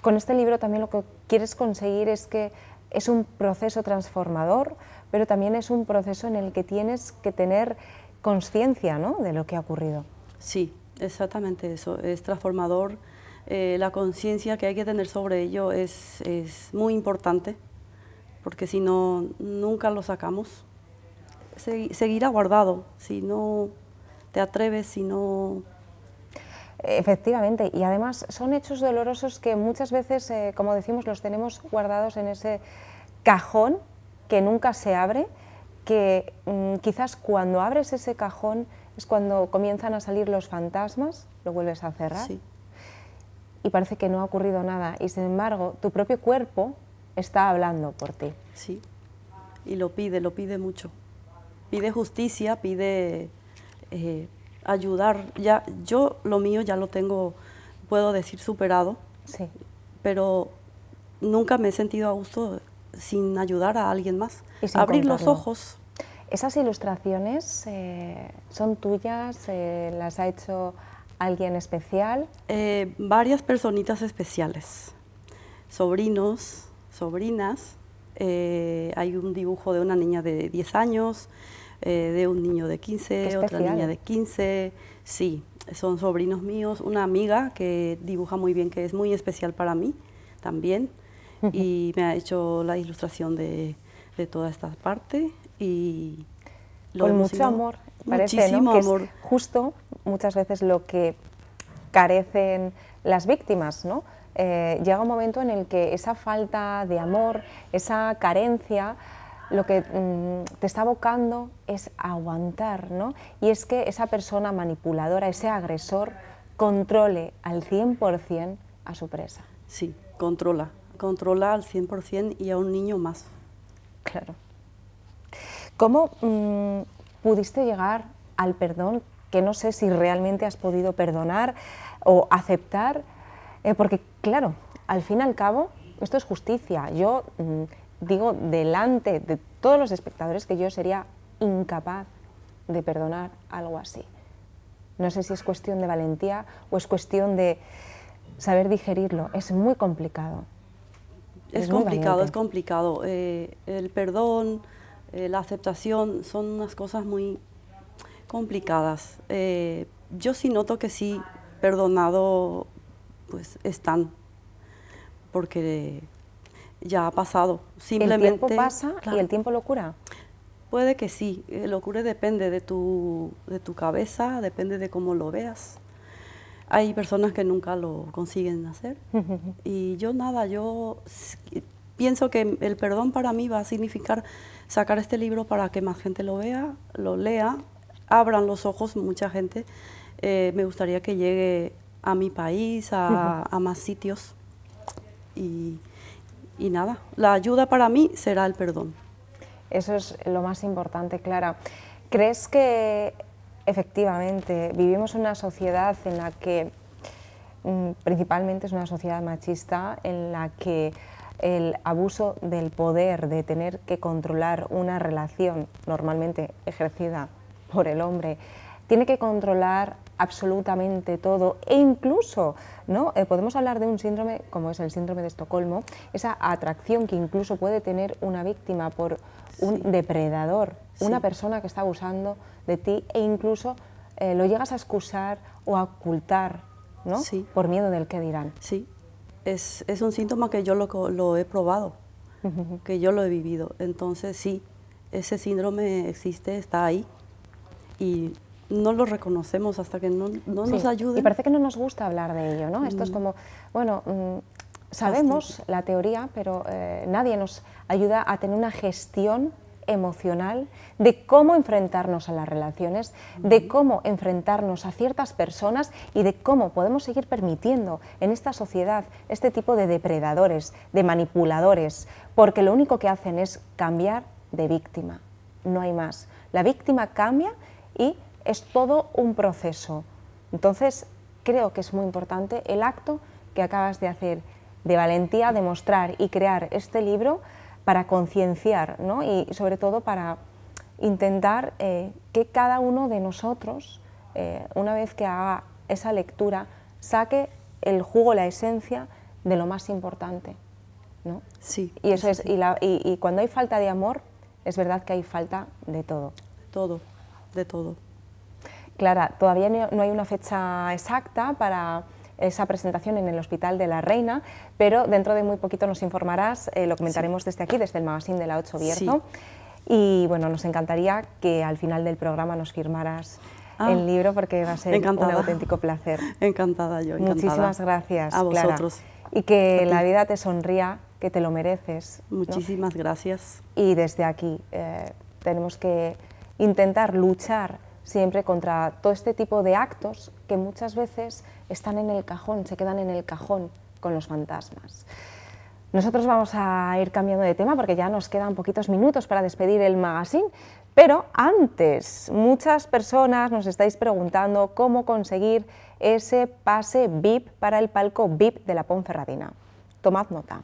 con este libro también lo que quieres conseguir es que es un proceso transformador, pero también es un proceso en el que tienes que tener conciencia de lo que ha ocurrido. Sí, exactamente eso, es transformador. Eh, la conciencia que hay que tener sobre ello es, muy importante, porque si no, nunca lo sacamos. Se, seguirá guardado, si no te atreves, si no Efectivamente, y además son hechos dolorosos que muchas veces, eh, como decimos, los tenemos guardados en ese cajón que nunca se abre, que mm, quizás cuando abres ese cajón es cuando comienzan a salir los fantasmas, lo vuelves a cerrar y parece que no ha ocurrido nada y sin embargo tu propio cuerpo está hablando por ti. Sí, y lo pide, lo pide mucho. Pide justicia, pide... Eh, ayudar. Ya, yo lo mío ya lo tengo, puedo decir, superado. Sí. Pero nunca me he sentido a gusto sin ayudar a alguien más. Abrir los ojos. ¿Esas ilustraciones eh, son tuyas? Eh, ¿Las ha hecho alguien especial? Eh, varias personitas especiales. Sobrinos, sobrinas. hay un dibujo de una niña de 10 años. Eh, de un niño de 15, otra niña de 15. Sí, son sobrinos míos, una amiga que dibuja muy bien, que es muy especial para mí también, y me ha hecho la ilustración de, de toda esta parte. Y Con mucho amor, parece, que Es justo muchas veces lo que carecen las víctimas, ¿no? Eh, llega un momento en el que esa falta de amor, esa carencia, lo que mm, te está abocando es aguantar, ¿no? Y es que esa persona manipuladora, ese agresor, controle al 100% a su presa. Sí, controla, controla al 100% y a un niño más. Claro. ¿Cómo mm, pudiste llegar al perdón que no sé si realmente has podido perdonar o aceptar? Eh, porque, claro, al fin y al cabo, esto es justicia. Yo mm, digo delante de todos los espectadores que yo sería incapaz de perdonar algo así. No sé si es cuestión de valentía o es cuestión de saber digerirlo. Es muy complicado. Es, complicado, es complicado. Eh, el perdón, eh, la aceptación son unas cosas muy complicadas. Eh, yo sí noto que sí, perdonado, pues están, porque ya ha pasado. Simplemente, ¿El tiempo pasa y el tiempo lo cura? Puede que sí, eh, lo cure depende de tu, de tu cabeza, depende de cómo lo veas. Hay personas que nunca lo consiguen hacer. y yo nada, yo pienso que el perdón para mí va a significar sacar este libro para que más gente lo vea, lo lea, abran los ojos mucha gente. Eh, me gustaría que llegue a mi país, a, a más sitios. Y y nada, la ayuda para mí será el perdón. Eso es lo más importante, Clara. ¿Crees que efectivamente vivimos una sociedad en la que mm, principalmente es una sociedad machista en la que el abuso del poder, de tener que controlar una relación normalmente ejercida por el hombre, tiene que controlar absolutamente todo e incluso ¿no? Eh, podemos hablar de un síndrome como es el síndrome de Estocolmo, esa atracción que incluso puede tener una víctima por un depredador, una persona que está abusando de ti e incluso eh, lo llegas a excusar o a ocultar ¿no? por miedo del que dirán. Sí, es, es un síntoma que yo lo, lo he probado, que yo lo he vivido. Entonces sí, ese síndrome existe, está ahí y no lo reconocemos hasta que no, nos ayude. Y parece que no nos gusta hablar de ello, ¿no? Esto es mm. como, bueno, mm, sabemos la teoría, pero eh, nadie nos ayuda a tener una gestión emocional, de cómo enfrentarnos a las relaciones, de cómo enfrentarnos a ciertas personas y de cómo podemos seguir permitiendo en esta sociedad este tipo de depredadores, de manipuladores, porque lo único que hacen es cambiar de víctima, no hay más. La víctima cambia y es todo un proceso. Entonces, creo que es muy importante el acto que acabas de hacer, de valentía, de mostrar y crear este libro para concienciar ¿no? y sobre todo para intentar eh, que cada uno de nosotros, eh, una vez que haga esa lectura, saque el jugo, la esencia de lo más importante. ¿no? Sí. Y, y, y cuando hay falta de amor, es verdad que hay falta de todo. Todo, de todo. Clara, todavía no hay una fecha exacta para esa presentación en el Hospital de la Reina, pero dentro de muy poquito nos informarás, eh, lo comentaremos desde aquí, desde el magazine de la 8 Bierzo. Y bueno, nos encantaría que al final del programa nos firmaras ah. el libro porque va a ser un auténtico placer. Encantada yo, Muchísimas gracias, A vosotros. Y que la vida te sonría, que te lo mereces. Muchísimas gracias. Y desde aquí eh, tenemos que intentar luchar siempre contra todo este tipo de actos que muchas veces están en el cajón, se quedan en el cajón con los fantasmas. Nosotros vamos a ir cambiando de tema porque ya nos quedan poquitos minutos para despedir el magazine, pero antes muchas personas nos estáis preguntando cómo conseguir ese pase VIP para el palco VIP de la Ponferradina. Tomad nota.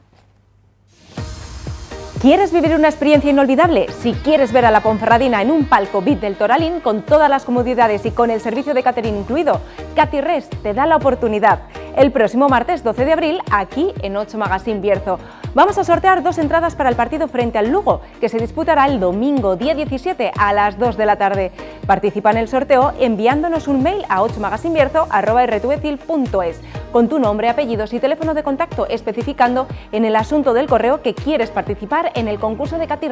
¿Quieres vivir una experiencia inolvidable? Si quieres ver a la Ponferradina en un palco Bit del Toralín con todas las comodidades y con el servicio de catering incluido, Katy Rest te da la oportunidad el próximo martes 12 de abril aquí en 8 Magazine Bierzo. Vamos a sortear dos entradas para el partido frente al Lugo, que se disputará el domingo día 17 a las 2 de la tarde. Participa en el sorteo enviándonos un mail a 8magasinvierzo.es con tu nombre, apellidos y teléfono de contacto especificando en el asunto del correo que quieres participar en el concurso de Cati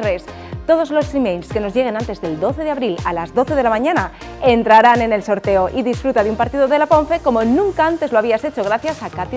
Todos los emails que nos lleguen antes del 12 de abril a las 12 de la mañana entrarán en el sorteo y disfruta de un partido de la Ponce como nunca antes lo habías hecho gracias a Cati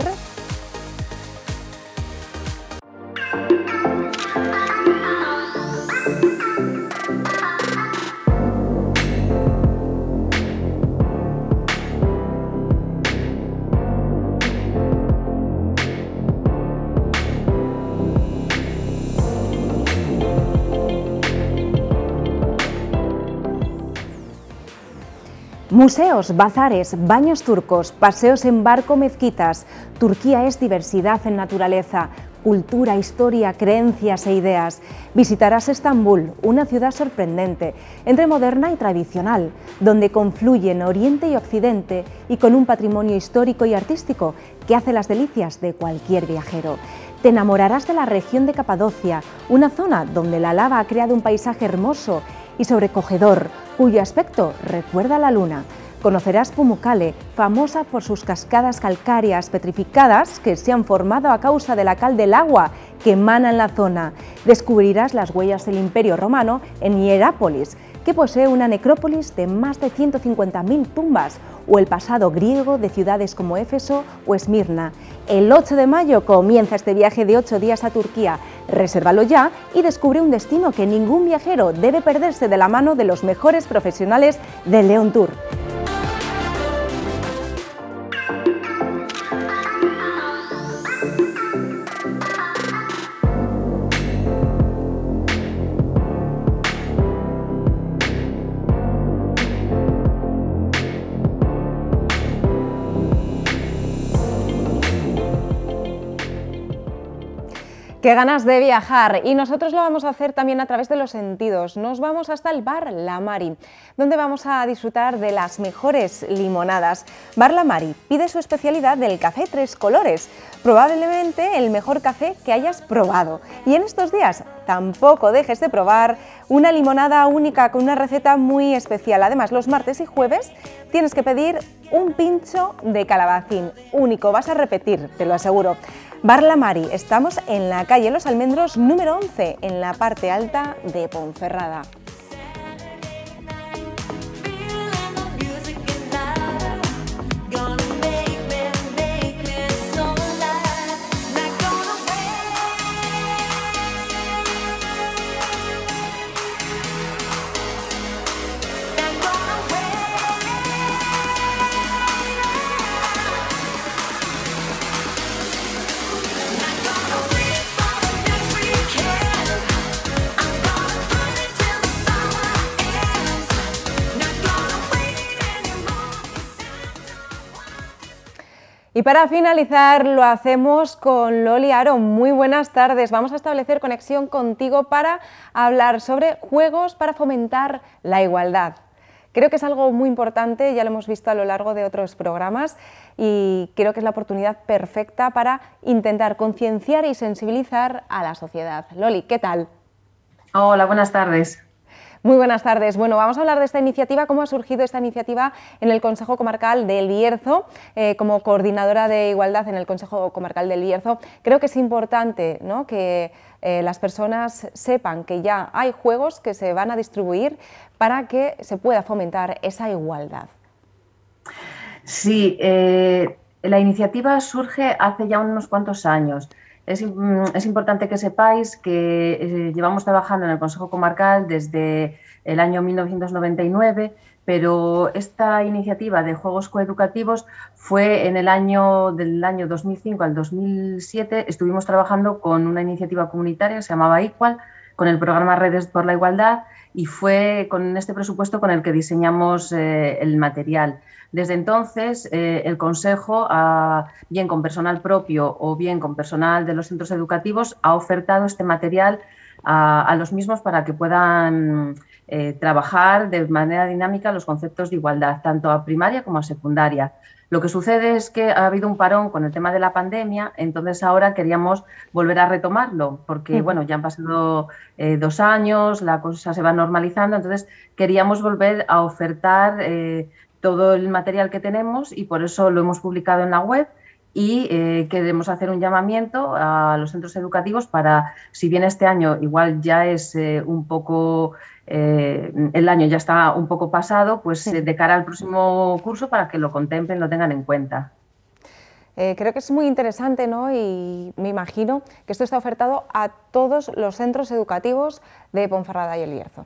Museos, bazares, baños turcos, paseos en barco, mezquitas. Turquía es diversidad en naturaleza, cultura, historia, creencias e ideas. Visitarás Estambul, una ciudad sorprendente, entre moderna y tradicional, donde confluyen Oriente y Occidente y con un patrimonio histórico y artístico que hace las delicias de cualquier viajero. Te enamorarás de la región de Capadocia, una zona donde la lava ha creado un paisaje hermoso y sobrecogedor, cuyo aspecto recuerda a la luna. Conocerás Pumucale, famosa por sus cascadas calcáreas petrificadas que se han formado a causa de la cal del agua que emana en la zona. Descubrirás las huellas del Imperio Romano en Hierápolis, que posee una necrópolis de más de 150.000 tumbas, o el pasado griego de ciudades como Éfeso o Esmirna. El 8 de mayo comienza este viaje de 8 días a Turquía. Resérvalo ya y descubre un destino que ningún viajero debe perderse de la mano de los mejores profesionales de León Tour. Qué ganas de viajar y nosotros lo vamos a hacer también a través de los sentidos. Nos vamos hasta el bar La Mari, donde vamos a disfrutar de las mejores limonadas. Bar La Mari pide su especialidad del café tres colores, probablemente el mejor café que hayas probado. Y en estos días tampoco dejes de probar una limonada única con una receta muy especial. Además, los martes y jueves tienes que pedir un pincho de calabacín único. Vas a repetir, te lo aseguro. Barlamari, estamos en la calle Los Almendros número 11, en la parte alta de Ponferrada. para finalizar lo hacemos con Loli Aro. Muy buenas tardes. Vamos a establecer conexión contigo para hablar sobre juegos para fomentar la igualdad. Creo que es algo muy importante, ya lo hemos visto a lo largo de otros programas y creo que es la oportunidad perfecta para intentar concienciar y sensibilizar a la sociedad. Loli, ¿qué tal? Hola, buenas tardes. Muy buenas tardes. Bueno, vamos a hablar de esta iniciativa, cómo ha surgido esta iniciativa en el Consejo Comarcal del Bierzo, eh, como coordinadora de igualdad en el Consejo Comarcal del Bierzo. Creo que es importante que eh, las personas sepan que ya hay juegos que se van a distribuir para que se pueda fomentar esa igualdad. Sí, eh, la iniciativa surge hace ya unos cuantos años. Mm, es, importante que sepáis que eh, llevamos trabajando en el Consejo Comarcal desde el año 1999, pero esta iniciativa de juegos coeducativos fue en el año del año 2005 al 2007. Estuvimos trabajando con una iniciativa comunitaria se llamaba Equal, con el programa Redes por la Igualdad y fue con este presupuesto con el que diseñamos eh, el material. Desde entonces, eh, el Consejo, bien con personal propio o bien con personal de los centros educativos, ha ofertado este material a los mismos para que puedan eh, trabajar de manera dinámica los conceptos de igualdad, tanto a primaria como a secundaria. Lo que sucede es que ha habido un parón con el tema de la pandemia, entonces ahora queríamos volver a retomarlo, porque bueno, ya han pasado eh, dos años, la cosa se va normalizando, entonces queríamos volver a ofertar eh, todo el material que tenemos y por eso lo hemos publicado en la web y queremos hacer un llamamiento a los centros educativos para, si bien este año igual ya es un poco eh, el año ya está un poco pasado, pues de cara al próximo curso para que lo contemplen, lo tengan en cuenta. Eh, creo que es muy interesante ¿no? y me imagino que esto está ofertado a todos los centros educativos de Ponferrada y El Hierzo.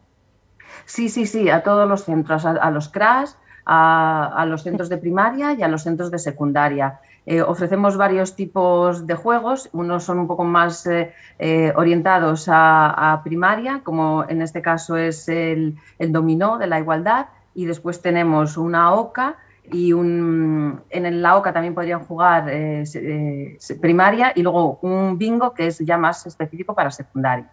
Sí, sí, sí, a todos los centros, a, los CRAS, a, los centros de primaria y a los centros de secundaria. Eh, ofrecemos varios tipos de juegos, unos son un poco más eh, eh, orientados a, primaria, como en este caso es el, el, dominó de la igualdad, y después tenemos una oca y un, en la oca también podrían jugar primaria y luego un bingo que es ya más específico para secundaria.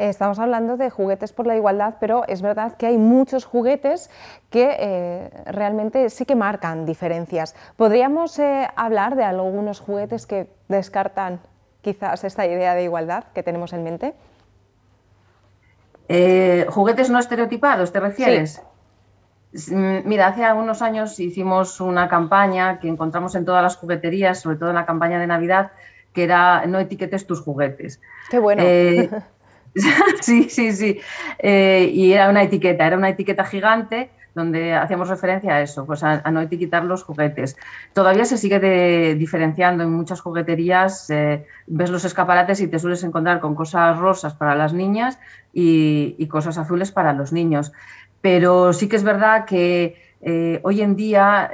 Eh, estamos hablando de juguetes por la igualdad, pero es verdad que hay muchos juguetes que eh, realmente sí que marcan diferencias. ¿Podríamos eh, hablar de algunos juguetes que descartan quizás esta idea de igualdad que tenemos en mente? ¿Juguetes no estereotipados, te refieres? Mm, mira, hace algunos años hicimos una campaña que encontramos en todas las jugueterías, sobre todo en la campaña de Navidad, que era no etiquetes tus juguetes. Qué bueno. sí, sí, sí. Eh, y era una etiqueta, era una etiqueta gigante donde hacíamos referencia a eso, pues a, no etiquetar los juguetes. Todavía se sigue diferenciando en muchas jugueterías, eh, ves los escaparates y te sueles encontrar con cosas rosas para las niñas y, cosas azules para los niños. Pero sí que es verdad que eh, hoy en día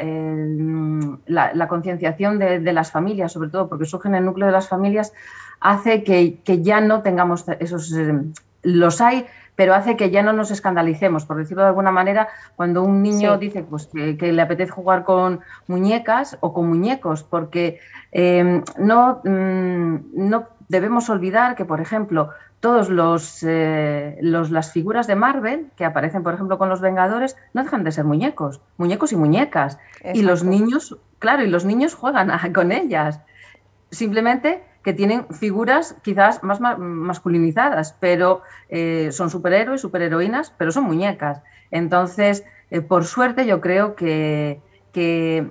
la, concienciación de, de las familias, sobre todo porque surge en el núcleo de las familias, hace que, ya no tengamos esos... Eh, los hay, pero hace que ya no nos escandalicemos, por decirlo de alguna manera, cuando un niño dice pues, que, le apetece jugar con muñecas o con muñecos, porque em, no, mm, no debemos olvidar que, por ejemplo, todos los, eh, los, las figuras de Marvel que aparecen, por ejemplo, con los Vengadores, no dejan de ser muñecos, muñecos y muñecas. Y los niños, claro, y los niños juegan con ellas. Simplemente que tienen figuras quizás más masculinizadas, pero eh, son superhéroes, superheroínas, pero son muñecas. Entonces, eh, por suerte, yo creo que, que,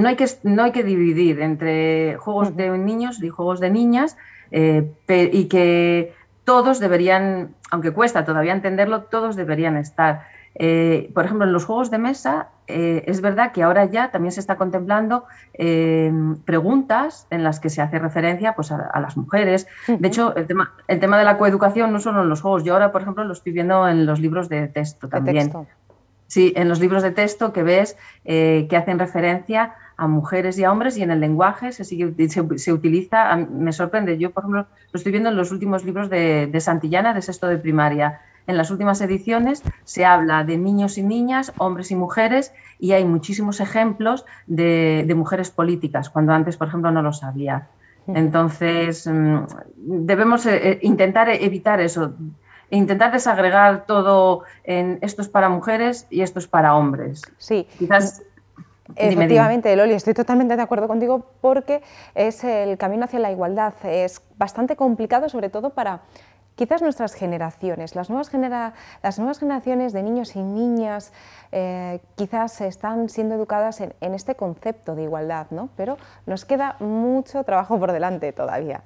no hay que no hay que dividir entre juegos de niños y juegos de niñas eh, y que todos deberían, aunque cuesta todavía entenderlo, todos deberían estar. Eh, por ejemplo, en los juegos de mesa eh, es verdad que ahora ya también se está contemplando eh, preguntas en las que se hace referencia pues, a, las mujeres. De hecho, el tema, el tema, de la coeducación no solo en los juegos, yo ahora, por ejemplo, lo estoy viendo en los libros de texto también. Sí, en los libros de texto que ves que hacen referencia a mujeres y a hombres y en el lenguaje se, utiliza, me sorprende, yo por ejemplo lo estoy viendo en los últimos libros de Santillana de sexto de primaria, en las últimas ediciones se habla de niños y niñas, hombres y mujeres, y hay muchísimos ejemplos de, mujeres políticas, cuando antes, por ejemplo, no lo sabía. Entonces, mm, debemos eh, eh, intentar evitar eso, intentar desagregar todo en esto es para mujeres y esto es para hombres. Sí. Quizás Efectivamente, Loli, estoy totalmente de acuerdo contigo porque es el camino hacia la igualdad. Es bastante complicado, sobre todo para quizás nuestras generaciones, las nuevas, genera las nuevas generaciones de niños y niñas eh, quizás están siendo educadas en, este concepto de igualdad, ¿no? pero nos queda mucho trabajo por delante todavía.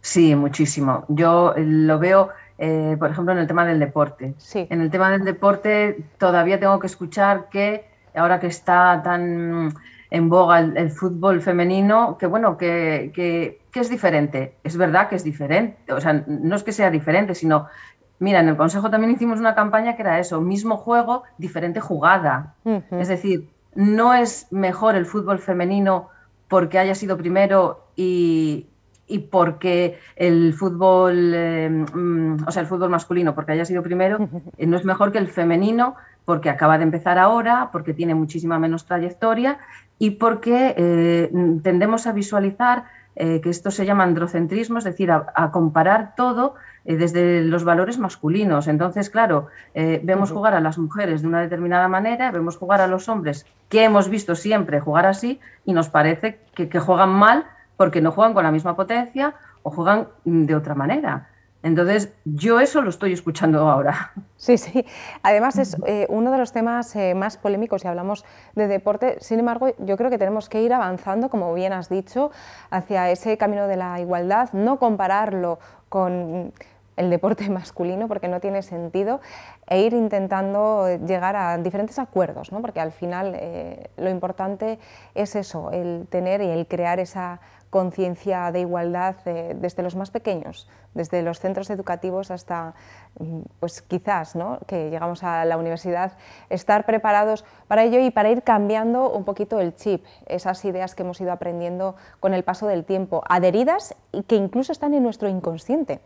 Sí, muchísimo. Yo eh, lo veo, eh, por ejemplo, en el tema del deporte. Sí. En el tema del deporte todavía tengo que escuchar que ahora que está tan en boga el, fútbol femenino, que bueno, que, es diferente. Es verdad que es diferente, o sea, no es que sea diferente, sino, mira, en el Consejo también hicimos una campaña que era eso, mismo juego, diferente jugada. Es decir, no es mejor el fútbol femenino porque haya sido primero y, porque el fútbol, eh, mm, o sea, el fútbol masculino, porque haya sido primero, eh, no es mejor que el femenino porque acaba de empezar ahora, porque tiene muchísima menos trayectoria y porque eh, tendemos a visualizar eh, que esto se llama androcentrismo, es decir, a, comparar todo eh, desde los valores masculinos. Entonces, claro, vemos jugar a las mujeres de una determinada manera, vemos jugar a los hombres que hemos visto siempre jugar así y nos parece que juegan mal porque no juegan con la misma potencia o juegan mm, de otra manera. Entonces, yo eso lo estoy escuchando ahora. Sí, sí. Además, es eh, uno de los temas eh, más polémicos si hablamos de deporte. Sin embargo, yo creo que tenemos que ir avanzando, como bien has dicho, hacia ese camino de la igualdad, no compararlo con el deporte masculino porque no tiene sentido e ir intentando llegar a diferentes acuerdos, ¿no? porque al final eh, lo importante es eso, el tener y el crear esa conciencia de igualdad eh, desde los más pequeños, desde los centros educativos hasta, mm, pues quizás, ¿no? que llegamos a la universidad, estar preparados para ello y para ir cambiando un poquito el chip, esas ideas que hemos ido aprendiendo con el paso del tiempo, adheridas y que incluso están en nuestro inconsciente.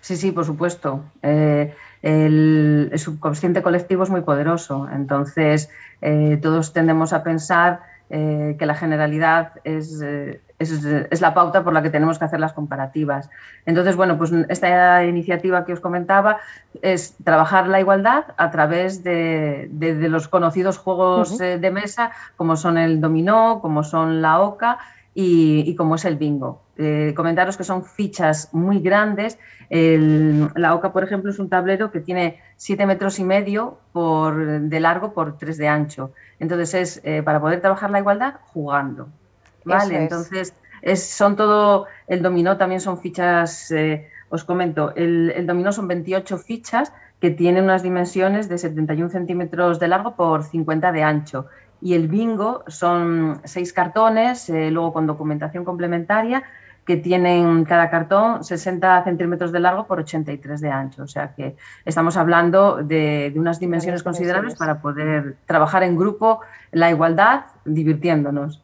Sí, sí, por supuesto. Eh, el, subconsciente colectivo es muy poderoso, entonces eh, todos tendemos a pensar eh, que la generalidad eh, es, la pauta por la que tenemos que hacer las comparativas. Entonces, bueno, pues esta iniciativa que os comentaba es trabajar la igualdad a través de, los conocidos juegos eh, de mesa, como son el dominó, como son la oca y, como es el bingo. Eh, comentaros que son fichas muy grandes. la OCA, por ejemplo, es un tablero que tiene 7 metros y medio por, de largo por 3 de ancho. Entonces es eh, para poder trabajar la igualdad jugando. ¿Vale? Entonces son todo, el dominó también son fichas, eh, os comento, el, el dominó son 28 fichas que tienen unas dimensiones de 71 centímetros de largo por 50 de ancho y el bingo son seis cartones, eh, luego con documentación complementaria, que tienen cada cartón 60 centímetros de largo por 83 de ancho. O sea que estamos hablando de, unas dimensiones considerables para poder trabajar en grupo la igualdad divirtiéndonos.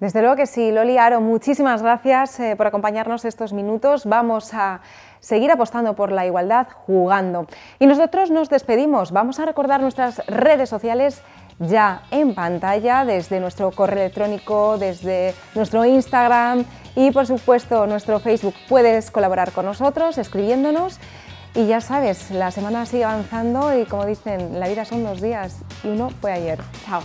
Desde luego que sí, Loli Aro, muchísimas gracias eh, por acompañarnos estos minutos. Vamos a seguir apostando por la igualdad jugando. Y nosotros nos despedimos. Vamos a recordar nuestras redes sociales ya en pantalla desde nuestro correo electrónico, desde nuestro Instagram y por supuesto nuestro Facebook. Puedes colaborar con nosotros escribiéndonos y ya sabes, la semana sigue avanzando y como dicen, la vida son dos días y uno fue ayer. Chao.